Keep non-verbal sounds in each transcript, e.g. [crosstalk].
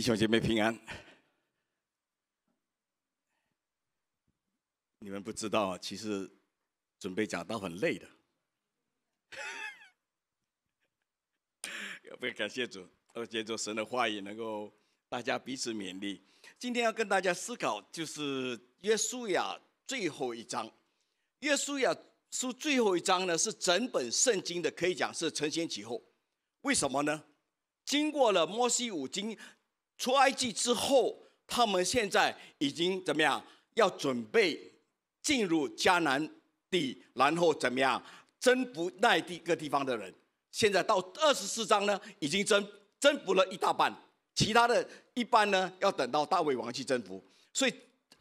弟兄姐妹平安，你们不知道，其实准备讲到很累的。[laughs] 要不感谢主，借助神的话语，能够大家彼此勉励。今天要跟大家思考，就是《耶稣亚》最后一章，《耶稣亚》书最后一章呢，是整本圣经的，可以讲是承先启后。为什么呢？经过了摩西五经。出埃及之后，他们现在已经怎么样？要准备进入迦南地，然后怎么样征服那地个地方的人？现在到二十四章呢，已经征征服了一大半，其他的一半呢，要等到大卫王去征服。所以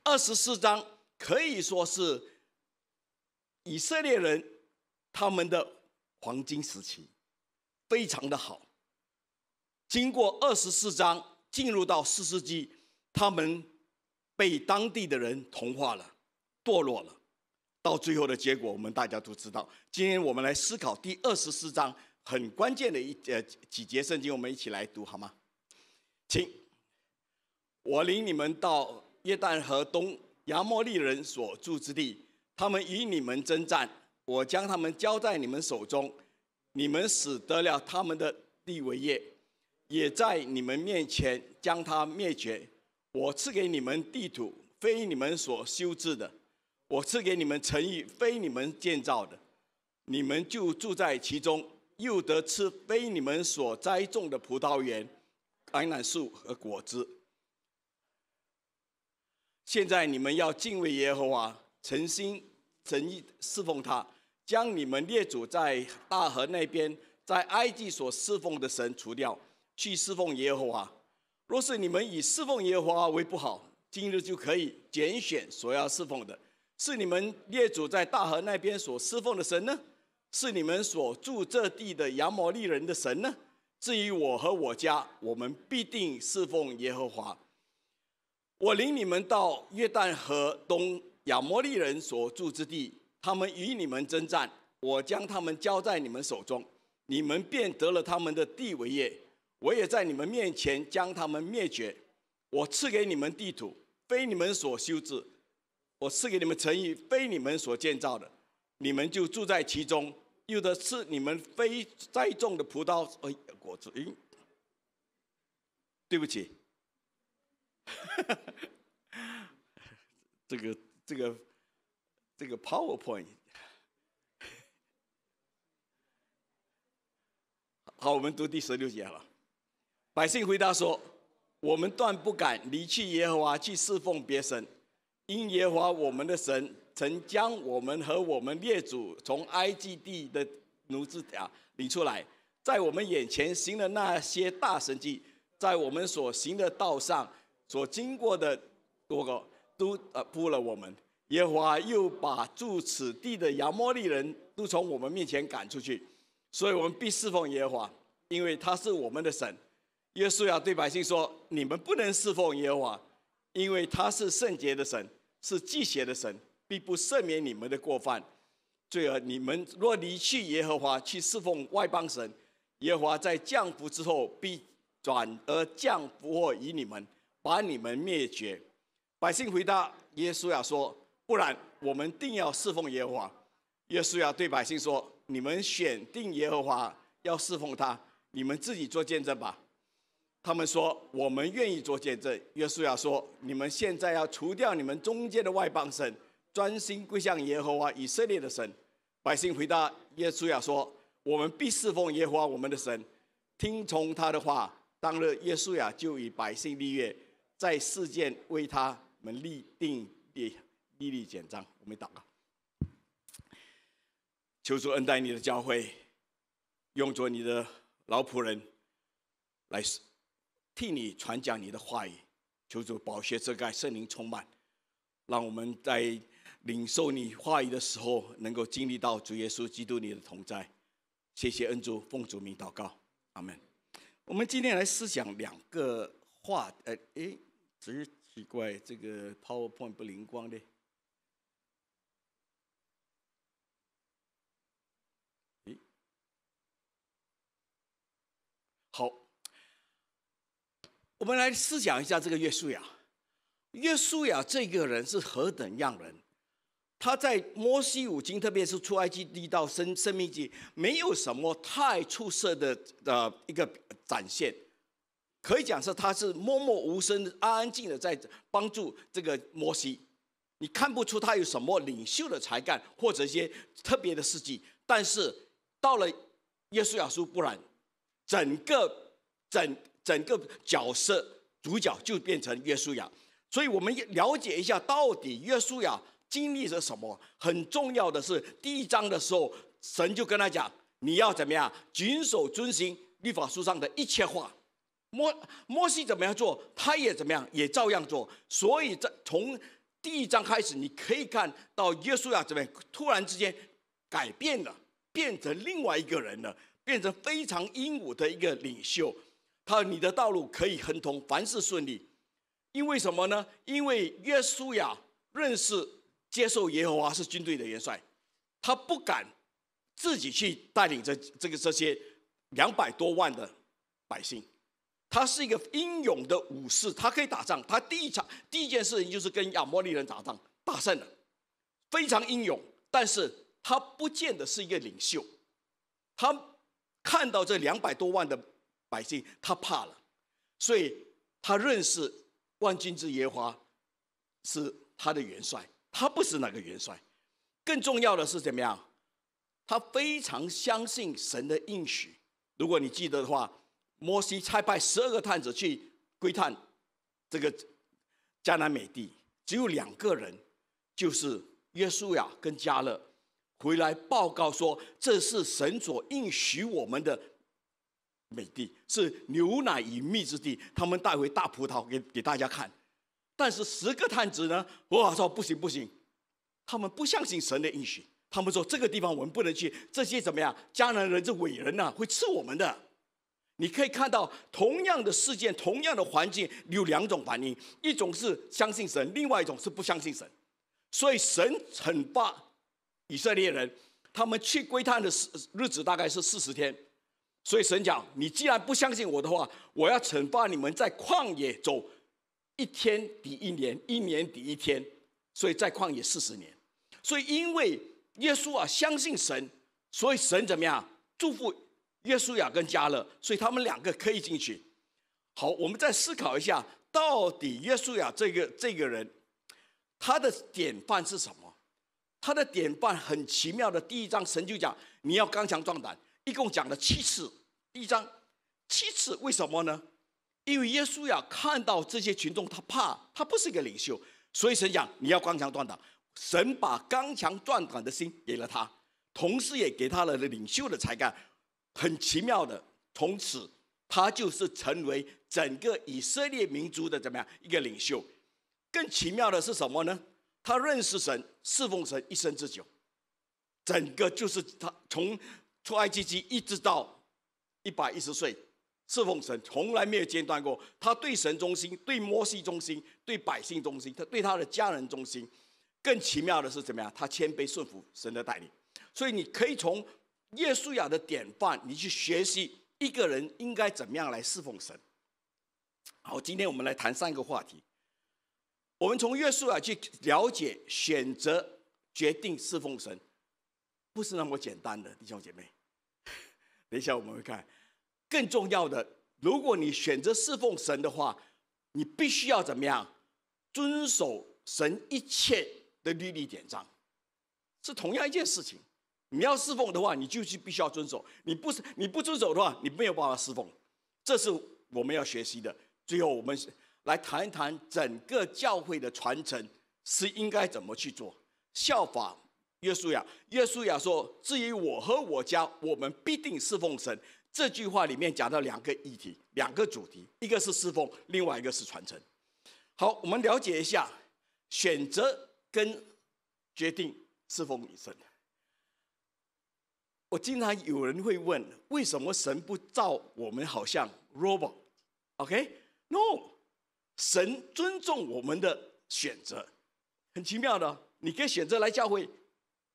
二十四章可以说是以色列人他们的黄金时期，非常的好。经过二十四章。进入到四世纪，他们被当地的人同化了，堕落了，到最后的结果我们大家都知道。今天我们来思考第二十四章很关键的一呃几节圣经，我们一起来读好吗？请，我领你们到约旦河东亚摩利人所住之地，他们与你们征战，我将他们交在你们手中，你们使得了他们的地为业。也在你们面前将他灭绝。我赐给你们地土，非你们所修治的；我赐给你们诚意，非你们建造的。你们就住在其中，又得吃非你们所栽种的葡萄园、橄榄树和果子。现在你们要敬畏耶和华，诚心诚意侍奉他，将你们列祖在大河那边、在埃及所侍奉的神除掉。去侍奉耶和华。若是你们以侍奉耶和华为不好，今日就可以拣选所要侍奉的：是你们列祖在大河那边所侍奉的神呢，是你们所住这地的亚摩利人的神呢？至于我和我家，我们必定侍奉耶和华。我领你们到约旦河东亚摩利人所住之地，他们与你们征战，我将他们交在你们手中，你们便得了他们的地为业。我也在你们面前将他们灭绝。我赐给你们地土，非你们所修之；我赐给你们城邑，非你们所建造的。你们就住在其中。又是你们非栽种的葡萄哎，果子。对不起，[laughs] 这个这个这个 PowerPoint。好，我们读第十六节了。百姓回答说：“我们断不敢离去耶和华去侍奉别神，因耶和华我们的神曾将我们和我们列祖从埃及地的奴役啊领出来，在我们眼前行了那些大神迹，在我们所行的道上所经过的多个都呃扑了我们。耶和华又把住此地的亚摩利人都从我们面前赶出去，所以我们必侍奉耶和华，因为他是我们的神。”耶稣要对百姓说：“你们不能侍奉耶和华，因为他是圣洁的神，是祭邪的神，并不赦免你们的过犯。罪恶，你们若离去耶和华，去侍奉外邦神，耶和华在降福之后，必转而降祸于你们，把你们灭绝。”百姓回答耶稣要说：“不然，我们定要侍奉耶和华。”耶稣要对百姓说：“你们选定耶和华要侍奉他，你们自己做见证吧。”他们说：“我们愿意做见证。”耶稣亚说：“你们现在要除掉你们中间的外邦神，专心归向耶和华以色列的神。”百姓回答耶稣亚说：“我们必侍奉耶和华我们的神，听从他的话。”当日耶稣亚就与百姓立约，在事件为他们立定立立简章。我们祷告，求主恩待你的教会，用作你的老仆人来。替你传讲你的话语，求主保穴遮盖，圣灵充满，让我们在领受你话语的时候，能够经历到主耶稣基督你的同在。谢谢恩主，奉主名祷告，阿门。我们今天来思想两个话，呃，诶，只是奇怪这个 PowerPoint 不灵光的。我们来思想一下这个约书亚。约书亚这个人是何等样人？他在摩西五经，特别是出埃及地道生生命记，没有什么太出色的的一个展现。可以讲是他是默默无声、安安静的在帮助这个摩西。你看不出他有什么领袖的才干或者一些特别的事迹。但是到了约书亚书，不然，整个整。整个角色主角就变成约书亚，所以我们了解一下到底约书亚经历着什么。很重要的是，第一章的时候，神就跟他讲：“你要怎么样，谨守遵行律法书上的一切话。”摩摩西怎么样做，他也怎么样，也照样做。所以，在从第一章开始，你可以看到约书亚这边突然之间改变了，变成另外一个人了，变成非常英武的一个领袖。他说：“你的道路可以亨通，凡事顺利，因为什么呢？因为约书亚认识、接受耶和华是军队的元帅，他不敢自己去带领这这个这些两百多万的百姓。他是一个英勇的武士，他可以打仗。他第一场第一件事情就是跟亚摩利人打仗，大胜了，非常英勇。但是他不见得是一个领袖。他看到这两百多万的。”百姓他怕了，所以他认识万军之耶和华是他的元帅。他不是那个元帅，更重要的是怎么样？他非常相信神的应许。如果你记得的话，摩西差派十二个探子去窥探这个迦南美地，只有两个人，就是约书亚跟迦勒，回来报告说这是神所应许我们的。美地是牛奶与蜜之地，他们带回大葡萄给给大家看。但是十个探子呢？我说不行不行！他们不相信神的应许，他们说这个地方我们不能去。这些怎么样？迦南人这伟人呐，会吃我们的。你可以看到，同样的事件，同样的环境，有两种反应：一种是相信神，另外一种是不相信神。所以神惩罚以色列人，他们去归探的日子大概是四十天。所以神讲，你既然不相信我的话，我要惩罚你们在旷野走一天抵一年，一年抵一天，所以在旷野四十年。所以因为耶稣啊相信神，所以神怎么样祝福耶稣啊跟加勒，所以他们两个可以进去。好，我们再思考一下，到底耶稣呀这个这个人，他的典范是什么？他的典范很奇妙的，第一章神就讲你要刚强壮胆。一共讲了七次，一章七次，为什么呢？因为耶稣呀看到这些群众，他怕他不是一个领袖，所以神讲你要刚强壮胆，神把刚强壮胆的心给了他，同时也给他了领袖的才干。很奇妙的，从此他就是成为整个以色列民族的怎么样一个领袖？更奇妙的是什么呢？他认识神，侍奉神一生之久，整个就是他从。从埃及一直到一百一十岁侍奉神，从来没有间断过。他对神忠心，对摩西忠心，对百姓忠心，他对他的家人忠心。更奇妙的是，怎么样？他谦卑顺服神的带领。所以你可以从耶稣雅的典范，你去学习一个人应该怎么样来侍奉神。好，今天我们来谈三个话题。我们从耶稣雅去了解，选择决定侍奉神，不是那么简单的，弟兄姐妹。等一下，我们会看。更重要的，如果你选择侍奉神的话，你必须要怎么样？遵守神一切的律例典章，是同样一件事情。你要侍奉的话，你就去必须要遵守。你不，是你不遵守的话，你没有办法侍奉。这是我们要学习的。最后，我们来谈一谈整个教会的传承是应该怎么去做，效法。耶书亚，耶书亚说：“至于我和我家，我们必定侍奉神。”这句话里面讲到两个议题，两个主题，一个是侍奉，另外一个是传承。好，我们了解一下，选择跟决定侍奉以神。我经常有人会问：为什么神不造我们好像 robot？OK？No，神尊重我们的选择，很奇妙的。你可以选择来教会。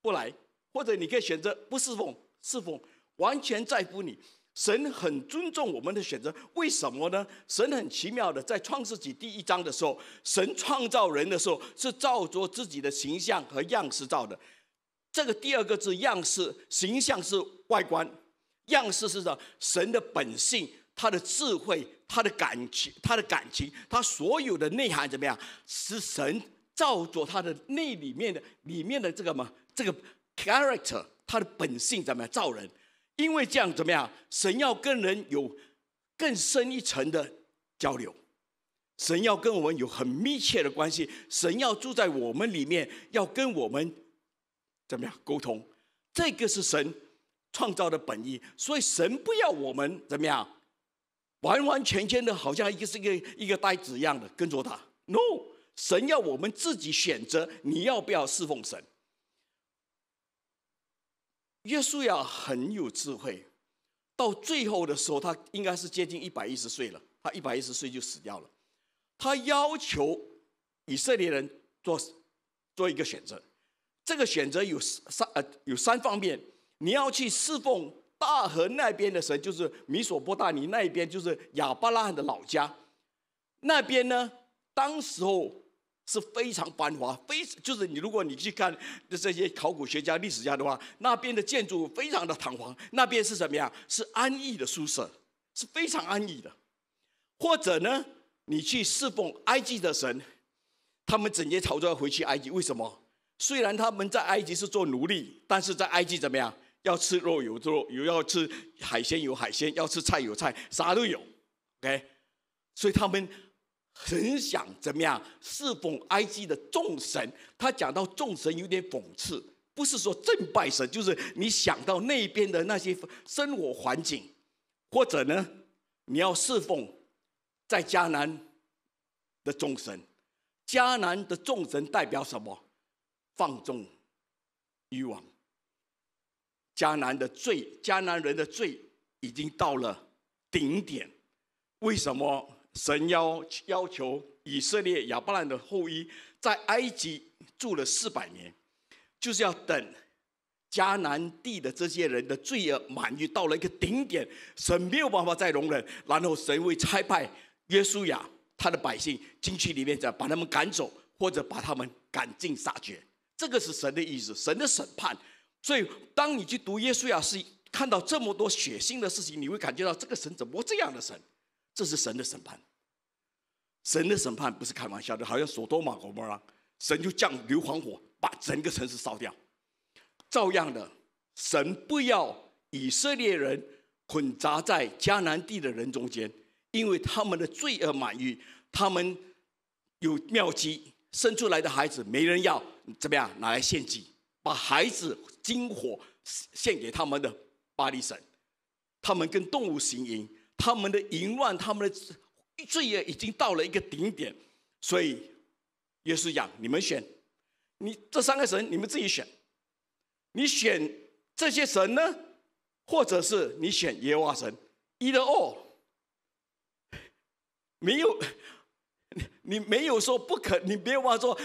不来，或者你可以选择不侍奉，侍奉完全在乎你。神很尊重我们的选择，为什么呢？神很奇妙的，在创世纪第一章的时候，神创造人的时候是照着自己的形象和样式造的。这个第二个字“样式”，形象是外观，样式是什么？神的本性、他的智慧、他的感情、他的感情、他所有的内涵怎么样？是神照着他的内里面的里面的这个嘛？这个 character，他的本性怎么样造人？因为这样怎么样，神要跟人有更深一层的交流，神要跟我们有很密切的关系，神要住在我们里面，要跟我们怎么样沟通？这个是神创造的本意，所以神不要我们怎么样，完完全全的好像一个是一个一个呆子一样的跟着他。no，神要我们自己选择，你要不要侍奉神？约书亚很有智慧，到最后的时候，他应该是接近一百一十岁了。他一百一十岁就死掉了。他要求以色列人做做一个选择，这个选择有三呃有三方面，你要去侍奉大河那边的神，就是米索波大尼那一边，就是亚伯拉罕的老家那边呢。当时候。是非常繁华，非就是你如果你去看这些考古学家、历史家的话，那边的建筑非常的堂皇。那边是什么呀？是安逸的宿舍，是非常安逸的。或者呢，你去侍奉埃及的神，他们整天吵着要回去埃及。为什么？虽然他们在埃及是做奴隶，但是在埃及怎么样？要吃肉有肉，有要吃海鲜有海鲜，要吃菜有菜，啥都有。OK，所以他们。很想怎么样侍奉埃及的众神？他讲到众神有点讽刺，不是说正拜神，就是你想到那边的那些生活环境，或者呢，你要侍奉在迦南的众神。迦南的众神代表什么？放纵欲望。迦南的罪，迦南人的罪已经到了顶点。为什么？神要要求以色列亚伯兰的后裔在埃及住了四百年，就是要等迦南地的这些人的罪恶满于到了一个顶点，神没有办法再容忍，然后神会差派约书亚他的百姓进去里面，再把他们赶走或者把他们赶尽杀绝，这个是神的意思，神的审判。所以当你去读耶稣亚，是看到这么多血腥的事情，你会感觉到这个神怎么这样的神？这是神的审判，神的审判不是开玩笑的，好像索多玛和摩拉，神就降硫磺火把整个城市烧掉，照样的，神不要以色列人混杂在迦南地的人中间，因为他们的罪恶满意。他们有妙计，生出来的孩子没人要，怎么样拿来献祭，把孩子金火献给他们的巴黎神，他们跟动物行淫。他们的淫乱，他们的罪也已经到了一个顶点，所以耶稣讲：“你们选，你这三个神，你们自己选。你选这些神呢，或者是你选耶和华神，一的二，没有，你你没有说不可，你别忘说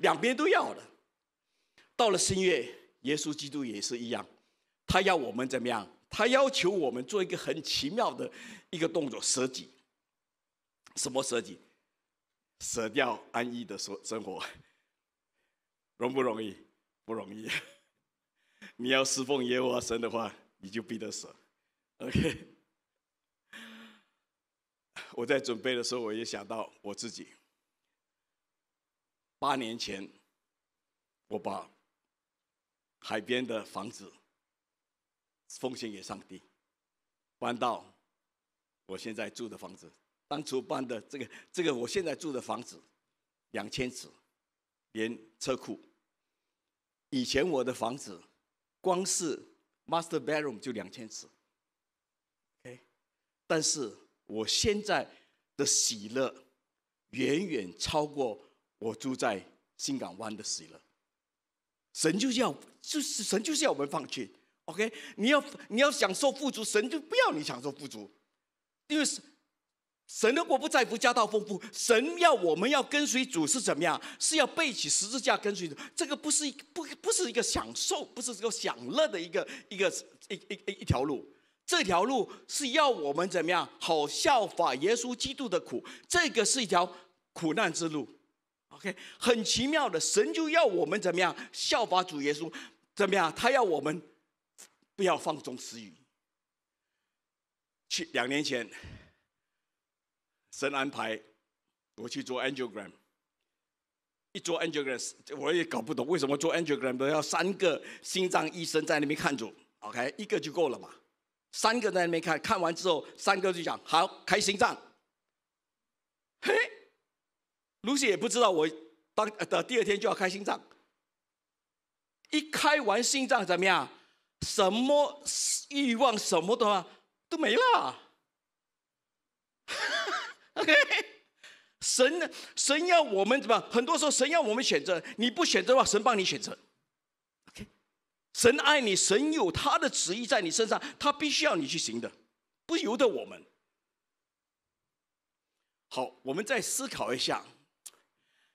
两边都要的。到了新月，耶稣基督也是一样，他要我们怎么样？”他要求我们做一个很奇妙的一个动作——舍己。什么舍己？舍掉安逸的生生活。[laughs] 容不容易？不容易。[laughs] 你要侍奉耶和华神的话，你就必须舍。[laughs] 我在准备的时候，我也想到我自己。八年前，我把海边的房子。风险也上低，搬到我现在住的房子，当初搬的这个这个我现在住的房子，两千尺，连车库。以前我的房子，光是 master bedroom 就两千尺。OK，但是，我现在的喜乐，远远超过我住在新港湾的喜乐。神就要，就是神就是要我们放弃。OK，你要你要享受富足，神就不要你享受富足，因为神的国不在乎家道丰富，神要我们要跟随主是怎么样？是要背起十字架跟随主，这个不是不不是一个享受，不是这个享乐的一个一个一一一条路，这条路是要我们怎么样？好效法耶稣基督的苦，这个是一条苦难之路。OK，很奇妙的，神就要我们怎么样效法主耶稣？怎么样？他要我们。不要放纵私欲。去两年前，神安排我去做 angiogram。一做 angiogram，我也搞不懂为什么做 angiogram 都要三个心脏医生在那边看着，OK，一个就够了嘛？三个在那边看看完之后，三个就讲好开心脏。嘿，Lucy 也不知道我当的第二天就要开心脏。一开完心脏怎么样？什么欲望什么的话都没了。[laughs] OK，神呢？神要我们怎么？很多时候，神要我们选择，你不选择的话，神帮你选择。OK，神爱你，神有他的旨意在你身上，他必须要你去行的，不由得我们。好，我们再思考一下，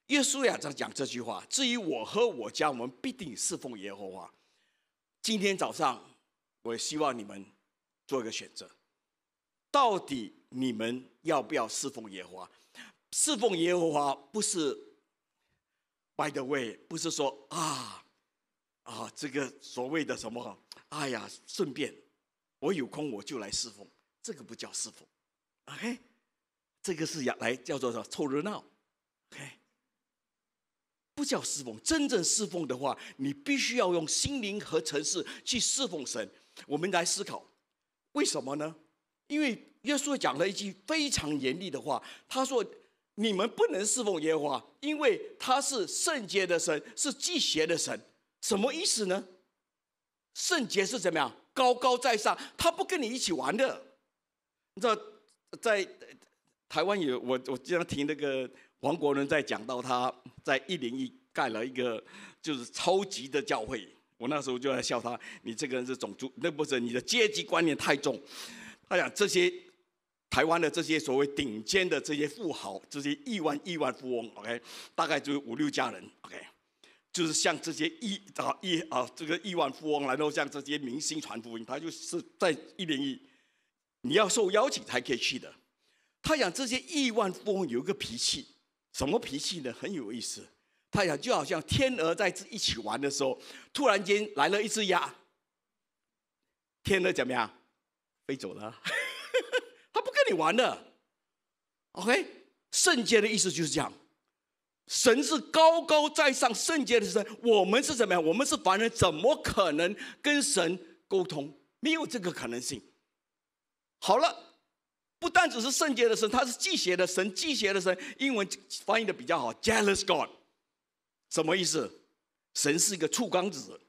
耶稣也在讲这句话。至于我和我家，我们必定侍奉耶和华。今天早上，我希望你们做一个选择：，到底你们要不要侍奉耶和华？侍奉耶和华不是 by the way，不是说啊啊，这个所谓的什么？哎呀，顺便，我有空我就来侍奉，这个不叫侍奉，OK？这个是来叫做什么？凑热闹。不叫侍奉，真正侍奉的话，你必须要用心灵和诚实去侍奉神。我们来思考，为什么呢？因为耶稣讲了一句非常严厉的话，他说：“你们不能侍奉烟花，因为他是圣洁的神，是祭邪的神。”什么意思呢？圣洁是怎么样？高高在上，他不跟你一起玩的。你知道，在台湾有我，我经常听那个。王国伦在讲到他在一零一盖了一个就是超级的教会，我那时候就在笑他，你这个人是种族，那不是你的阶级观念太重。他讲这些台湾的这些所谓顶尖的这些富豪，这些亿万亿万富翁，OK，大概就五六家人，OK，就是像这些亿啊亿啊这个亿万富翁，然后像这些明星、传福音，他就是在一零一，你要受邀请才可以去的。他讲这些亿万富翁有一个脾气。什么脾气呢？很有意思。他讲就好像天鹅在一起玩的时候，突然间来了一只鸭，天鹅怎么样，飞走了。他 [laughs] 不跟你玩了。OK，圣洁的意思就是这样。神是高高在上，圣洁的神。我们是什么样？我们是凡人，怎么可能跟神沟通？没有这个可能性。好了。不但只是圣洁的神，他是嫉邪的神，嫉邪的神。英文翻译的比较好，Jealous God，什么意思？神是一个醋缸子，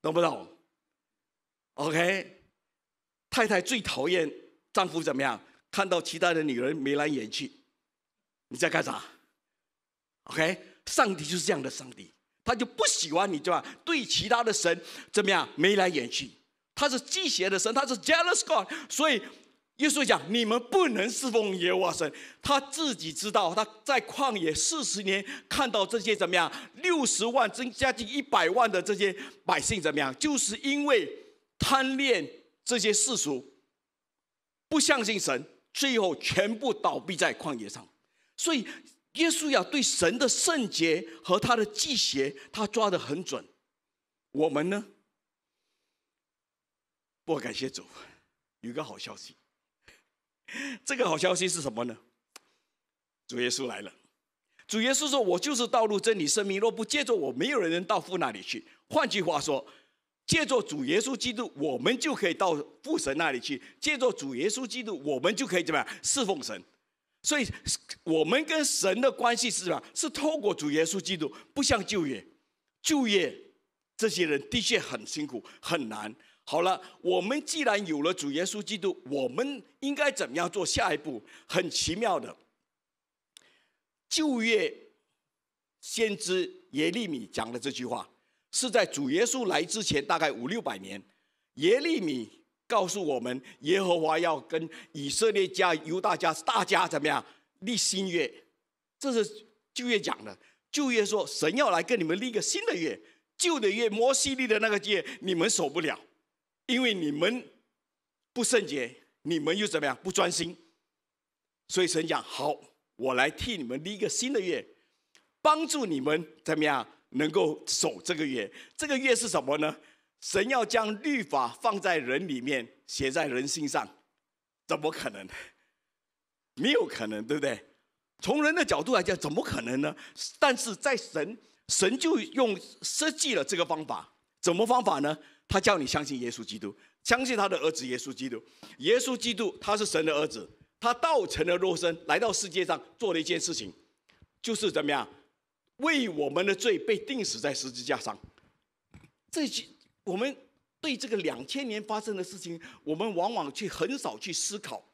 懂不懂？OK，太太最讨厌丈夫怎么样？看到其他的女人眉来眼去，你在干啥？OK，上帝就是这样的上帝，他就不喜欢你，对吧？对其他的神怎么样？眉来眼去，他是嫉邪的神，他是 Jealous God，所以。耶稣讲：“你们不能侍奉耶和华神，他自己知道他在旷野四十年看到这些怎么样六十万增加近一百万的这些百姓怎么样，就是因为贪恋这些世俗，不相信神，最后全部倒闭在旷野上。所以耶稣要对神的圣洁和他的祭邪，他抓得很准。我们呢，不感谢主，有个好消息。” [laughs] 这个好消息是什么呢？主耶稣来了，主耶稣说：“我就是道路、真理、生命，若不借着我，没有人能到父那里去。”换句话说，借着主耶稣基督，我们就可以到父神那里去；借着主耶稣基督，我们就可以怎么样侍奉神。所以，我们跟神的关系是什么？是透过主耶稣基督，不像旧约，旧约这些人的确很辛苦、很难。好了，我们既然有了主耶稣基督，我们应该怎么样做？下一步很奇妙的，旧约先知耶利米讲的这句话，是在主耶稣来之前大概五六百年，耶利米告诉我们，耶和华要跟以色列家犹大家大家怎么样立新月，这是旧约讲的。旧约说神要来跟你们立个新的月，旧的月摩西立的那个约你们守不了。因为你们不圣洁，你们又怎么样不专心？所以神讲：“好，我来替你们立一个新的约，帮助你们怎么样能够守这个约？这个约是什么呢？神要将律法放在人里面，写在人心上，怎么可能？没有可能，对不对？从人的角度来讲，怎么可能呢？但是在神，神就用设计了这个方法，怎么方法呢？”他叫你相信耶稣基督，相信他的儿子耶稣基督。耶稣基督他是神的儿子，他道成了肉身，来到世界上做了一件事情，就是怎么样，为我们的罪被钉死在十字架上。这些我们对这个两千年发生的事情，我们往往去很少去思考。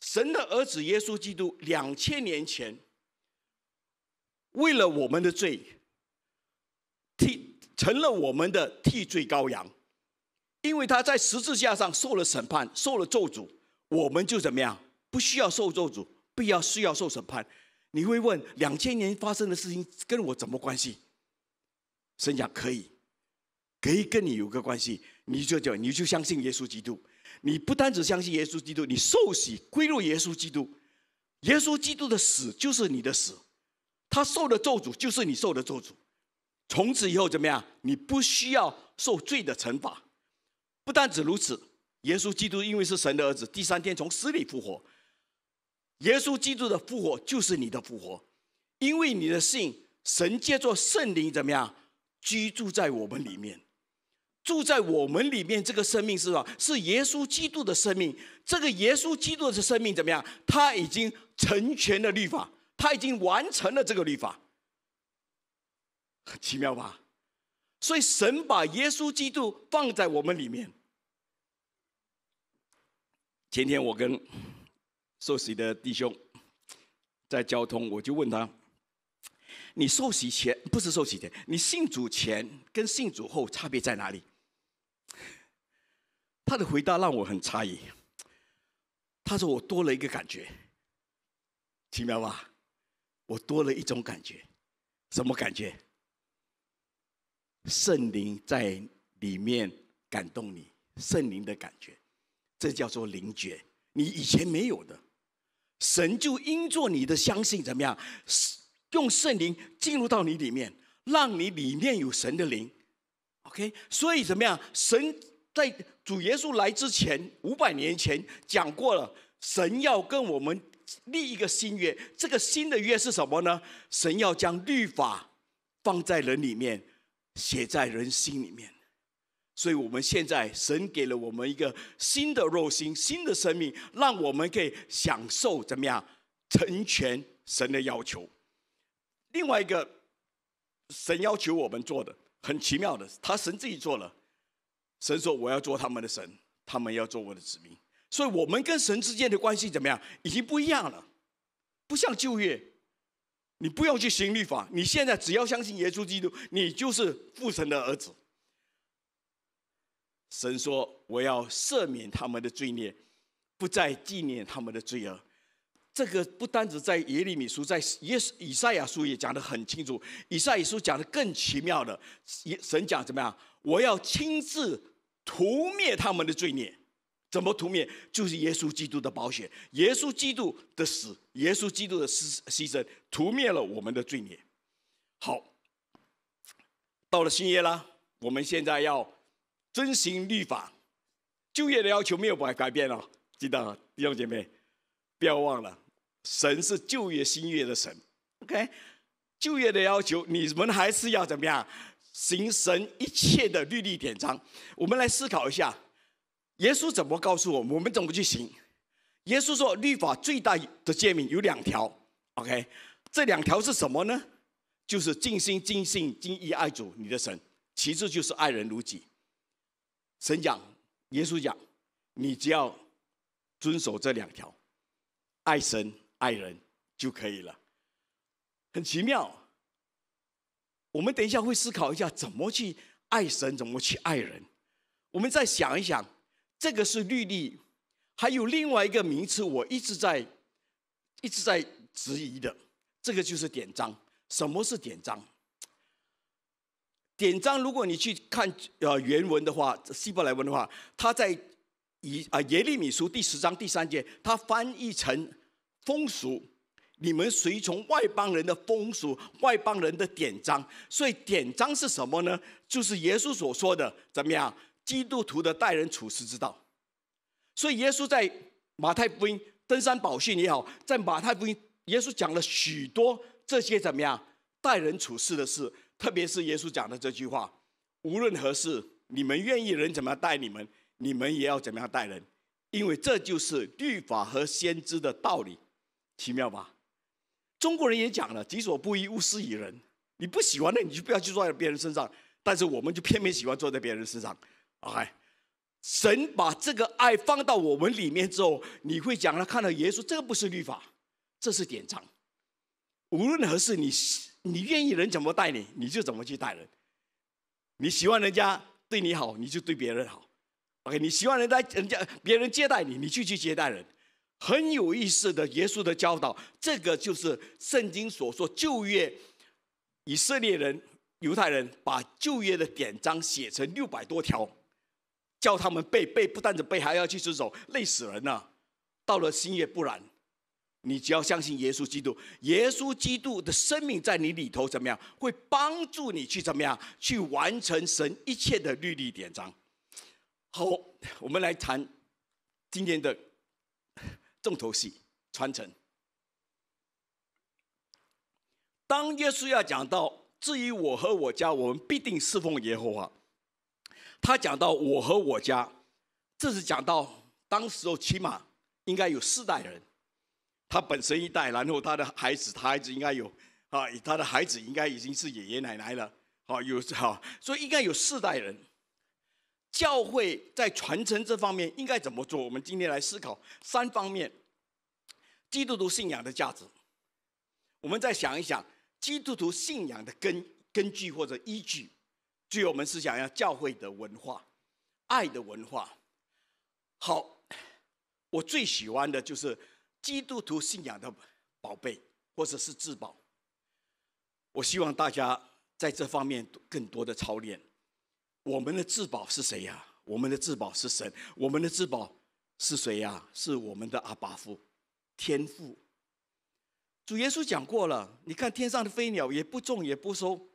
神的儿子耶稣基督两千年前为了我们的罪。成了我们的替罪羔羊，因为他在十字架上受了审判，受了咒诅，我们就怎么样？不需要受咒诅，必要需要受审判。你会问：两千年发生的事情跟我怎么关系？神讲可以，可以跟你有个关系，你就就你就相信耶稣基督。你不单只相信耶稣基督，你受洗归入耶稣基督，耶稣基督的死就是你的死，他受的咒诅就是你受的咒诅。从此以后怎么样？你不需要受罪的惩罚。不但只如此，耶稣基督因为是神的儿子，第三天从死里复活。耶稣基督的复活就是你的复活，因为你的信，神借着圣灵怎么样居住在我们里面，住在我们里面这个生命是什么？是耶稣基督的生命。这个耶稣基督的生命怎么样？他已经成全了律法，他已经完成了这个律法。很奇妙吧！所以神把耶稣基督放在我们里面。前天我跟受洗的弟兄在交通，我就问他：“你受洗前不是受洗前，你信主前跟信主后差别在哪里？”他的回答让我很诧异。他说：“我多了一个感觉，奇妙吧？我多了一种感觉，什么感觉？”圣灵在里面感动你，圣灵的感觉，这叫做灵觉，你以前没有的。神就因做你的相信怎么样，用圣灵进入到你里面，让你里面有神的灵。OK，所以怎么样？神在主耶稣来之前五百年前讲过了，神要跟我们立一个新约，这个新的约是什么呢？神要将律法放在人里面。写在人心里面，所以我们现在神给了我们一个新的肉心、新的生命，让我们可以享受怎么样成全神的要求。另外一个，神要求我们做的很奇妙的，他神自己做了。神说：“我要做他们的神，他们要做我的子民。”所以，我们跟神之间的关系怎么样，已经不一样了，不像旧约。你不用去行律法，你现在只要相信耶稣基督，你就是父神的儿子。神说：“我要赦免他们的罪孽，不再纪念他们的罪恶。”这个不单只在耶利米书，在耶以赛亚书也讲得很清楚。以赛亚书讲得更奇妙的，神讲怎么样？我要亲自屠灭他们的罪孽。怎么涂灭？就是耶稣基督的保险，耶稣基督的死，耶稣基督的牺牺牲，涂灭了我们的罪孽。好，到了新约啦，我们现在要遵循律法。就业的要求没有改改变了，记得弟兄姐妹，不要忘了，神是旧约新约的神。OK，就业的要求，你们还是要怎么样行神一切的律例典章？我们来思考一下。耶稣怎么告诉我？我们怎么去行？耶稣说，律法最大的诫命有两条。OK，这两条是什么呢？就是尽心、尽性、尽意爱主你的神。其次就是爱人如己。神讲，耶稣讲，你只要遵守这两条，爱神、爱人就可以了。很奇妙。我们等一下会思考一下，怎么去爱神？怎么去爱人？我们再想一想。这个是律例，还有另外一个名词，我一直在，一直在质疑的，这个就是典章。什么是典章？典章，如果你去看呃原文的话，希伯来文的话，它在以啊耶利米书第十章第三节，它翻译成风俗，你们随从外邦人的风俗，外邦人的典章。所以典章是什么呢？就是耶稣所说的，怎么样？基督徒的待人处事之道，所以耶稣在马太福音登山宝训也好，在马太福音，耶稣讲了许多这些怎么样待人处事的事，特别是耶稣讲的这句话：“无论何事，你们愿意人怎么样待你们，你们也要怎么样待人，因为这就是律法和先知的道理。”奇妙吧？中国人也讲了“己所不欲，勿施于人”。你不喜欢的，你就不要去坐在别人身上，但是我们就偏偏喜欢坐在别人身上。，OK。神把这个爱放到我们里面之后，你会讲了，看到耶稣，这个不是律法，这是典章。无论何事，你你愿意人怎么待你，你就怎么去待人。你喜欢人家对你好，你就对别人好。OK，你喜欢人家人家别人接待你，你去去接待人。很有意思的，耶稣的教导，这个就是圣经所说旧约以色列人犹太人把旧约的典章写成六百多条。叫他们背背，不但是背，还要去遵守，累死人了。到了新月不然，你只要相信耶稣基督，耶稣基督的生命在你里头，怎么样会帮助你去怎么样去完成神一切的律例典章？好，我们来谈今天的重头戏——传承。当耶稣要讲到：“至于我和我家，我们必定侍奉耶和华。”他讲到我和我家，这是讲到当时候起码应该有四代人，他本身一代，然后他的孩子，他孩子应该有啊，他的孩子应该已经是爷爷奶奶了，好有啊，所以应该有四代人。教会在传承这方面应该怎么做？我们今天来思考三方面，基督徒信仰的价值。我们再想一想基督徒信仰的根根据或者依据。据我们是想要教会的文化，爱的文化。好，我最喜欢的就是基督徒信仰的宝贝，或者是至宝。我希望大家在这方面更多的操练。我们的至宝是谁呀？我们的至宝是神。我们的至宝是谁呀？是我们的阿巴父，天父。主耶稣讲过了，你看天上的飞鸟，也不种，也不收。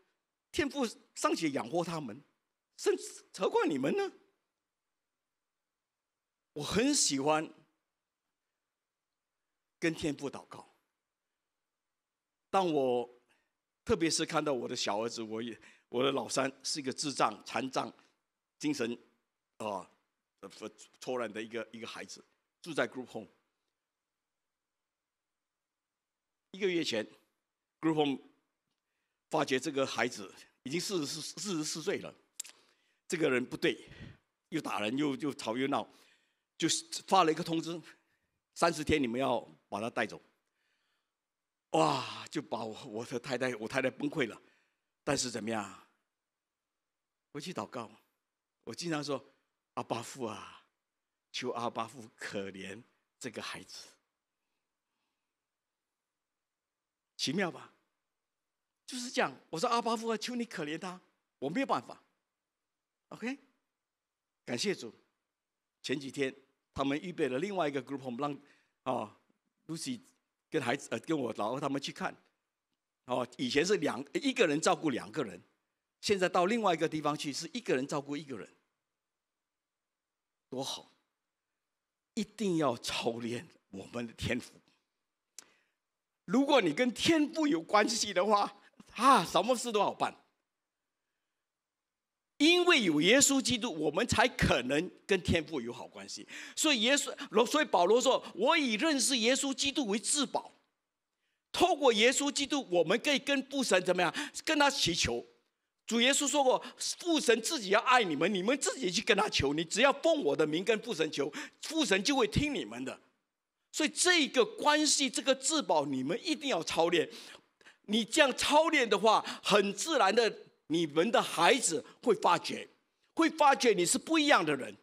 天父尚且养活他们，甚何况你们呢？我很喜欢跟天父祷告。当我特别是看到我的小儿子，我也我的老三是一个智障、残障、精神啊呃突然的一个一个孩子住在 group home。一个月前，group home 发觉这个孩子。已经四十四四十四岁了，这个人不对，又打人又又吵又闹，就发了一个通知，三十天你们要把他带走，哇！就把我我的太太，我太太崩溃了，但是怎么样？回去祷告，我经常说阿巴父啊，求阿巴父可怜这个孩子，奇妙吧？就是这样。我说阿巴父啊，求你可怜他，我没有办法。OK，感谢主。前几天他们预备了另外一个 group home，让啊 Lucy 跟孩子呃跟我，老二他们去看。哦，以前是两一个人照顾两个人，现在到另外一个地方去是一个人照顾一个人，多好！一定要操练我们的天赋。如果你跟天赋有关系的话，啊，什么事都好办，因为有耶稣基督，我们才可能跟天父有好关系。所以耶稣，所以保罗说：“我以认识耶稣基督为至宝。”透过耶稣基督，我们可以跟父神怎么样？跟他祈求。主耶稣说过：“父神自己要爱你们，你们自己去跟他求。你只要奉我的名跟父神求，父神就会听你们的。”所以这个关系，这个至宝，你们一定要操练。你这样操练的话，很自然的，你们的孩子会发觉，会发觉你是不一样的人。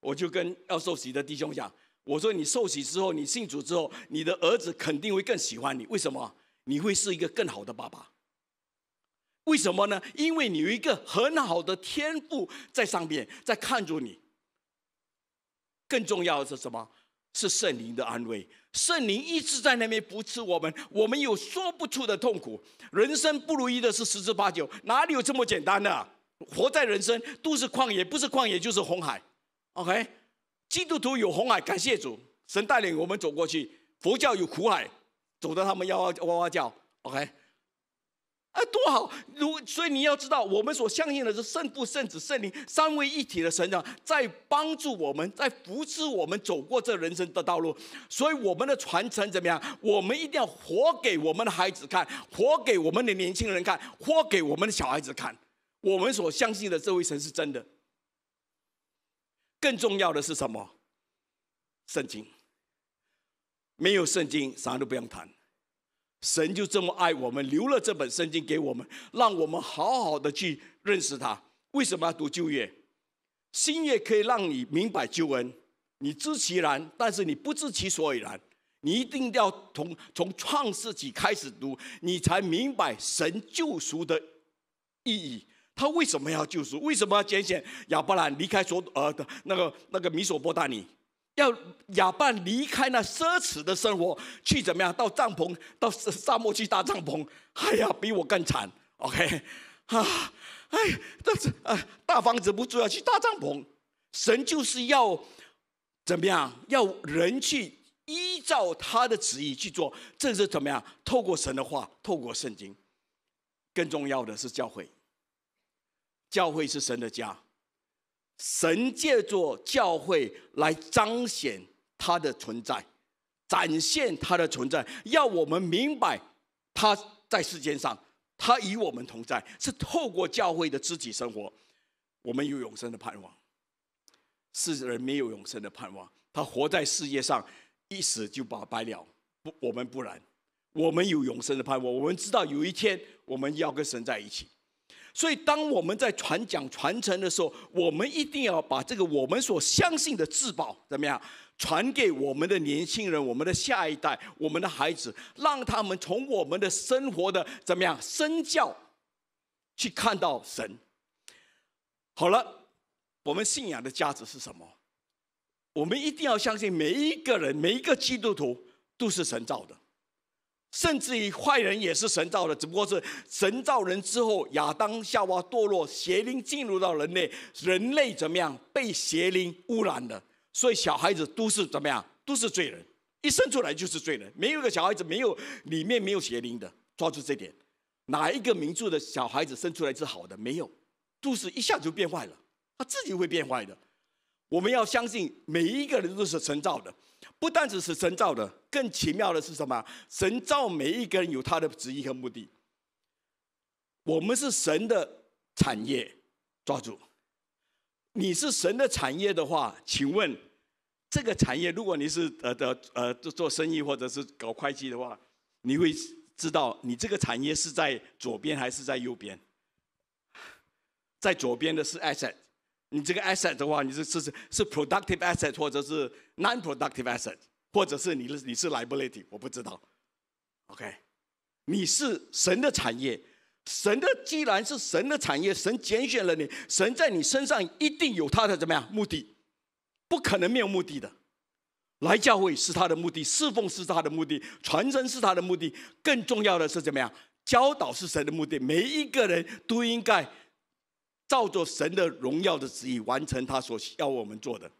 我就跟要受洗的弟兄讲，我说你受洗之后，你信主之后，你的儿子肯定会更喜欢你。为什么？你会是一个更好的爸爸。为什么呢？因为你有一个很好的天赋在上面在看着你。更重要的是什么？是圣灵的安慰，圣灵一直在那边扶持我们。我们有说不出的痛苦，人生不如意的是十之八九，哪里有这么简单的？活在人生都是旷野，不是旷野就是红海。OK，基督徒有红海，感谢主，神带领我们走过去。佛教有苦海，走得他们要哇哇叫。OK。啊，多好！如所以你要知道，我们所相信的是圣父、圣子、圣灵三位一体的神长，在帮助我们，在扶持我们走过这人生的道路。所以我们的传承怎么样？我们一定要活给我们的孩子看，活给我们的年轻人看，活给我们的小孩子看。我们所相信的这位神是真的。更重要的是什么？圣经。没有圣经，啥都不用谈。神就这么爱我们，留了这本圣经给我们，让我们好好的去认识他。为什么要读旧约？新约可以让你明白旧恩，你知其然，但是你不知其所以然。你一定要从从创世纪开始读，你才明白神救赎的意义。他为什么要救赎？为什么要拣选亚伯兰离开所呃的那个那个米索波大尼？要哑巴离开那奢侈的生活，去怎么样？到帐篷，到沙沙漠去搭帐篷，还要比我更惨。OK，哈，哎，但是啊，大房子不住，要去搭帐篷。神就是要怎么样？要人去依照他的旨意去做。这是怎么样？透过神的话，透过圣经，更重要的是教会。教会是神的家。神借着教会来彰显他的存在，展现他的存在，要我们明白他在世间上，他与我们同在，是透过教会的肢体生活，我们有永生的盼望。世人没有永生的盼望，他活在世界上，一死就白了。不，我们不然，我们有永生的盼望，我们知道有一天我们要跟神在一起。所以，当我们在传讲、传承的时候，我们一定要把这个我们所相信的至宝，怎么样，传给我们的年轻人、我们的下一代、我们的孩子，让他们从我们的生活的怎么样身教去看到神。好了，我们信仰的价值是什么？我们一定要相信，每一个人、每一个基督徒都是神造的。甚至于坏人也是神造的，只不过是神造人之后，亚当夏娃堕落，邪灵进入到人类，人类怎么样？被邪灵污染了？所以小孩子都是怎么样？都是罪人，一生出来就是罪人，没有一个小孩子没有里面没有邪灵的。抓住这点，哪一个民族的小孩子生出来是好的？没有，都是一下就变坏了，他自己会变坏的。我们要相信每一个人都是神造的。不单只是神造的，更奇妙的是什么？神造每一个人有他的旨意和目的。我们是神的产业，抓住。你是神的产业的话，请问这个产业，如果你是呃的呃做做生意或者是搞会计的话，你会知道你这个产业是在左边还是在右边？在左边的是 asset。你这个 asset 的话，你是是是 productive asset，或者是 non-productive asset，或者是你你是 liability，我不知道。OK，你是神的产业，神的既然是神的产业，神拣选了你，神在你身上一定有他的怎么样目的，不可能没有目的的。来教会是他的目的，侍奉是他的目的，传真是他的目的，更重要的是怎么样，教导是神的目的，每一个人都应该。照着神的荣耀的旨意完成他所要我们做的，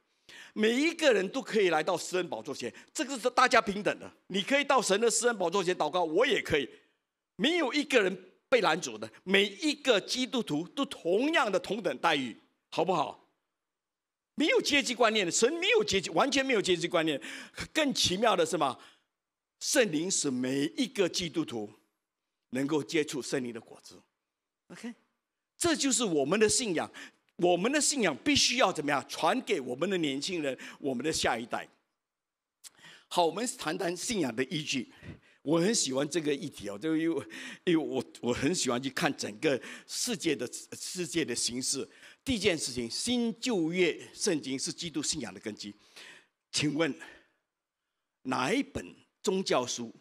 每一个人都可以来到私恩宝座前，这个是大家平等的。你可以到神的恩宝座前祷告，我也可以，没有一个人被拦阻的。每一个基督徒都同样的同等待遇，好不好？没有阶级观念的神，没有阶级，完全没有阶级观念。更奇妙的是嘛，圣灵是每一个基督徒能够接触圣灵的果子。OK。这就是我们的信仰，我们的信仰必须要怎么样传给我们的年轻人，我们的下一代。好，我们谈谈信仰的依据。我很喜欢这个议题哦，就因为因为我我很喜欢去看整个世界的世界的形式。第一件事情，新旧约圣经是基督信仰的根基。请问哪一本宗教书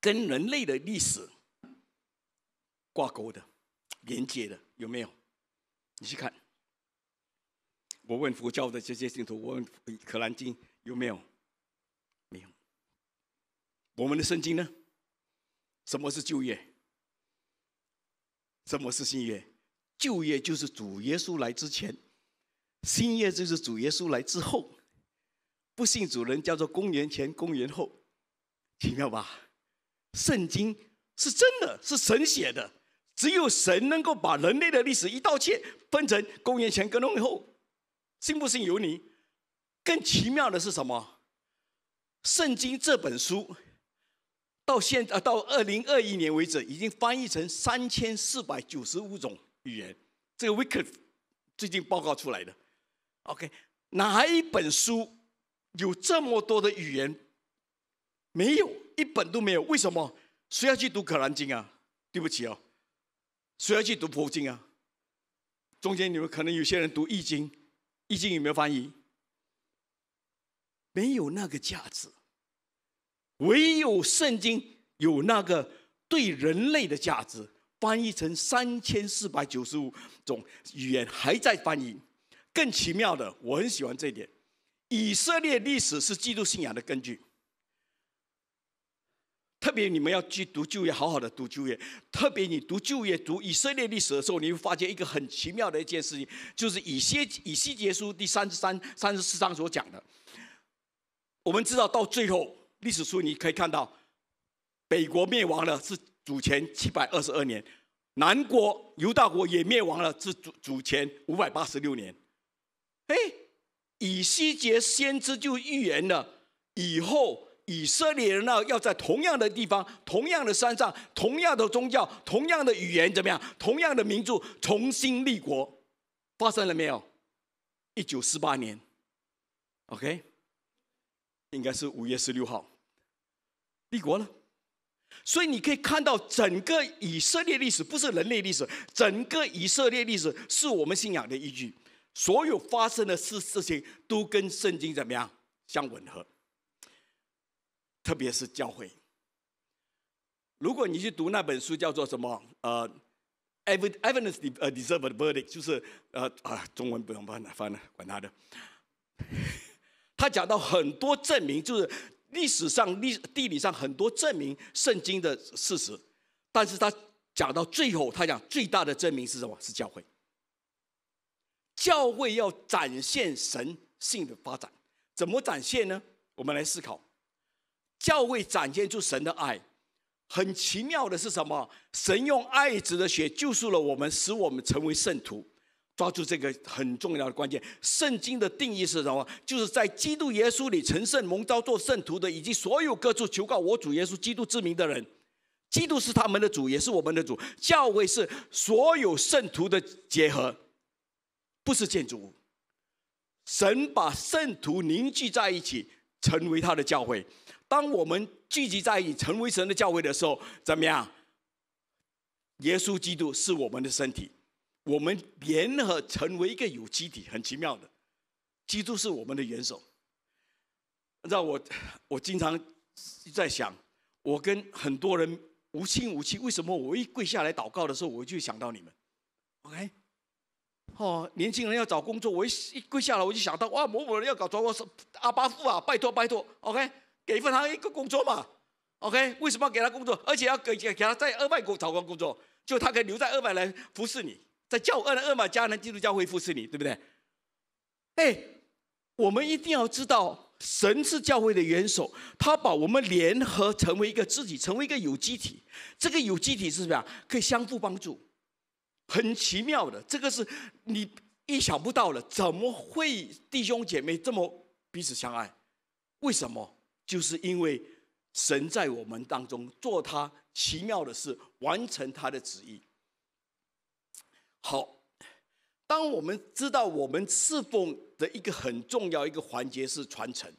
跟人类的历史？挂钩的、连接的有没有？你去看，我问佛教的这些信徒，我问《可兰经》有没有？没有。我们的圣经呢？什么是旧约？什么是新约？旧约就是主耶稣来之前，新约就是主耶稣来之后。不信主人叫做公元前、公元后，奇妙吧？圣经是真的，是神写的。只有神能够把人类的历史一刀切分成公元前跟后，信不信由你。更奇妙的是什么？圣经这本书到现啊到二零二一年为止，已经翻译成三千四百九十五种语言。这个 w i c k e d 最近报告出来的。OK，哪一本书有这么多的语言？没有一本都没有。为什么？谁要去读《可兰经》啊？对不起啊。谁要去读佛经啊？中间你们可能有些人读《易经》，《易经》有没有翻译？没有那个价值。唯有圣经有那个对人类的价值，翻译成三千四百九十五种语言还在翻译。更奇妙的，我很喜欢这一点：以色列历史是基督信仰的根据。特别你们要去读就业，好好的读就业。特别你读就业、读以色列历史的时候，你会发现一个很奇妙的一件事情，就是以西以西结书第三十三、三十四章所讲的。我们知道到最后历史书你可以看到，北国灭亡了是祖前七百二十二年，南国犹大国也灭亡了是祖祖前五百八十六年。哎，以西结先知就预言了以后。以色列人呢，要在同样的地方、同样的山上、同样的宗教、同样的语言，怎么样？同样的民族重新立国，发生了没有？一九四八年，OK，应该是五月十六号，立国了。所以你可以看到，整个以色列历史不是人类历史，整个以色列历史是我们信仰的依据，所有发生的事事情都跟圣经怎么样相吻合。特别是教会。如果你去读那本书，叫做什么？呃，evidence 呃，deserved verdict，就是呃啊，中文不用翻了，翻了，管他的。[laughs] 他讲到很多证明，就是历史上、历地理上很多证明圣经的事实。但是他讲到最后，他讲最大的证明是什么？是教会。教会要展现神性的发展，怎么展现呢？我们来思考。教会展现出神的爱，很奇妙的是什么？神用爱子的血救赎了我们，使我们成为圣徒。抓住这个很重要的关键。圣经的定义是什么？就是在基督耶稣里成圣蒙召做圣徒的，以及所有各处求告我主耶稣基督之名的人。基督是他们的主，也是我们的主。教会是所有圣徒的结合，不是建筑物。神把圣徒凝聚在一起，成为他的教会。当我们聚集在一起成为神的教会的时候，怎么样？耶稣基督是我们的身体，我们联合成为一个有机体，很奇妙的。基督是我们的元首。让我，我经常在想，我跟很多人无亲无戚，为什么我一跪下来祷告的时候，我就想到你们？OK？哦，年轻人要找工作，我一一跪下来，我就想到哇，某某人要搞装我，阿巴父啊，拜托拜托，OK？给一份他一个工作嘛，OK？为什么要给他工作？而且要给给他在二外国找个工作，就他可以留在二麦来服侍你，在教二二马家人基督教会服侍你，对不对？哎，我们一定要知道，神是教会的元首，他把我们联合成为一个自己，成为一个有机体。这个有机体是什么？可以相互帮助，很奇妙的。这个是你意想不到的，怎么会弟兄姐妹这么彼此相爱？为什么？就是因为神在我们当中做他奇妙的事，完成他的旨意。好，当我们知道我们侍奉的一个很重要一个环节是传承，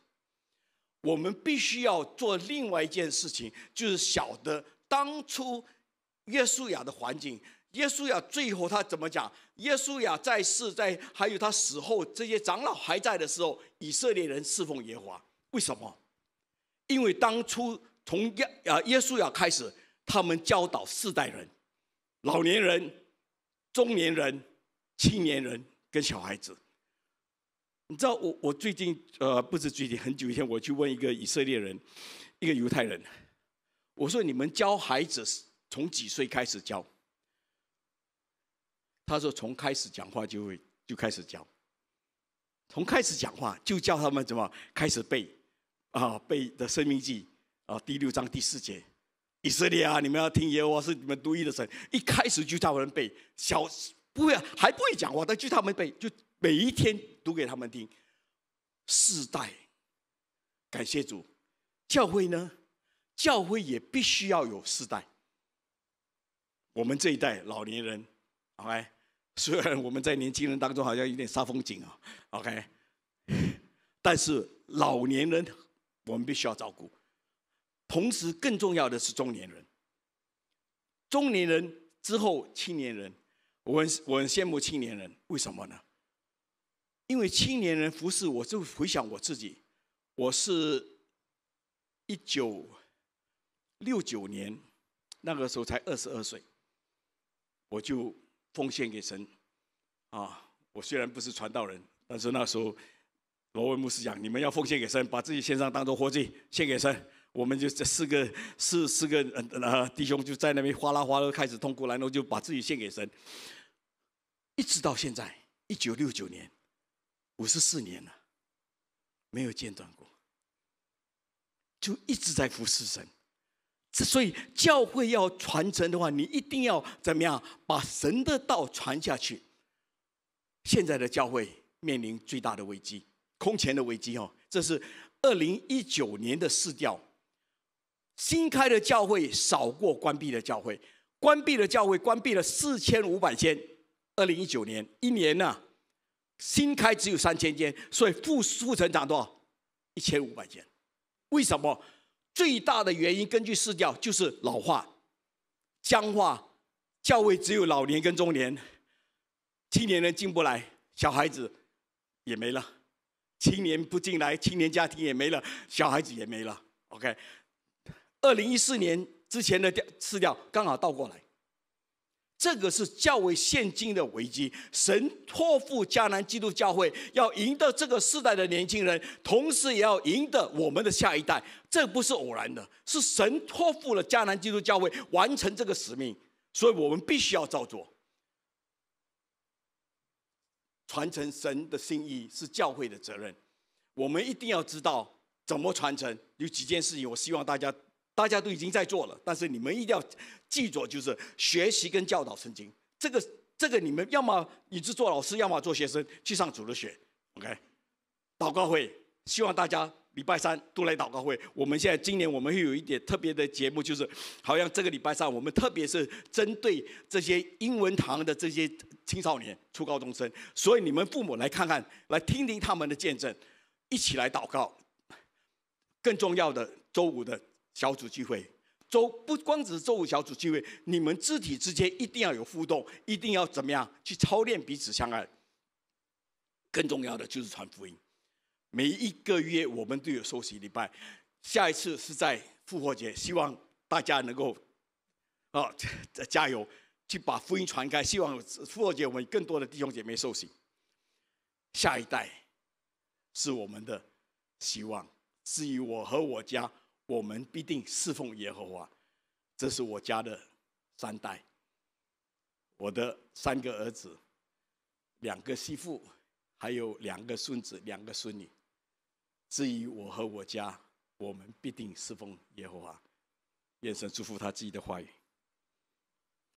我们必须要做另外一件事情，就是晓得当初耶稣亚的环境。耶稣亚最后他怎么讲？耶稣亚在世在，还有他死后这些长老还在的时候，以色列人侍奉耶和华，为什么？因为当初从耶啊耶稣要开始，他们教导四代人，老年人、中年人、青年人跟小孩子。你知道我我最近呃不是最近很久以前，我去问一个以色列人，一个犹太人，我说你们教孩子从几岁开始教？他说从开始讲话就会就开始教，从开始讲话就教他们怎么开始背。啊，背的《生命记》啊，第六章第四节，以色列啊，你们要听耶和华是你们独一的神。一开始就叫人背，小不会还不会讲话的，就他们背，就每一天读给他们听。世代，感谢主，教会呢，教会也必须要有世代。我们这一代老年人，OK，虽然我们在年轻人当中好像有点煞风景啊，OK，但是老年人。我们必须要照顾，同时更重要的是中年人。中年人之后，青年人，我很我很羡慕青年人，为什么呢？因为青年人服侍，我就回想我自己，我是一九六九年，那个时候才二十二岁，我就奉献给神。啊，我虽然不是传道人，但是那时候。罗文牧师讲：“你们要奉献给神，把自己献上，当做活祭献给神。我们就这四个、四四个呃呃弟兄，就在那边哗啦哗啦开始痛哭，然后就把自己献给神。一直到现在，一九六九年，五十四年了，没有间断过，就一直在服侍神。之所以教会要传承的话，你一定要怎么样，把神的道传下去。现在的教会面临最大的危机。”空前的危机哦！这是二零一九年的市调，新开的教会少过关闭的教会，关闭的教会关闭了四千五百间。二零一九年一年呢，新开只有三千间，所以负负成长多少？一千五百间。为什么？最大的原因根据市调就是老化、僵化，教会只有老年跟中年，青年人进不来，小孩子也没了。青年不进来，青年家庭也没了，小孩子也没了。OK，二零一四年之前的调次料刚好倒过来，这个是较为现今的危机。神托付迦南基督教会要赢得这个世代的年轻人，同时也要赢得我们的下一代，这不是偶然的，是神托付了迦南基督教会完成这个使命，所以我们必须要照做。传承神的心意是教会的责任，我们一定要知道怎么传承。有几件事情，我希望大家大家都已经在做了，但是你们一定要记住，就是学习跟教导圣经。这个这个，你们要么你是做老师，要么做学生去上主的学。OK，祷告会，希望大家。礼拜三都来祷告会。我们现在今年我们会有一点特别的节目，就是好像这个礼拜三，我们特别是针对这些英文堂的这些青少年、初高中生，所以你们父母来看看，来听听他们的见证，一起来祷告。更重要的，周五的小组聚会，周不光只是周五小组聚会，你们肢体之间一定要有互动，一定要怎么样去操练彼此相爱。更重要的就是传福音。每一个月我们都有受洗礼拜，下一次是在复活节，希望大家能够啊 [laughs] 加油去把福音传开。希望复活节我们更多的弟兄姐妹受洗，下一代是我们的希望。至于我和我家，我们必定侍奉耶和华，这是我家的三代。我的三个儿子，两个媳妇，还有两个孙子，两个孙女。至于我和我家，我们必定侍奉耶和华，愿神祝福他自己的话语。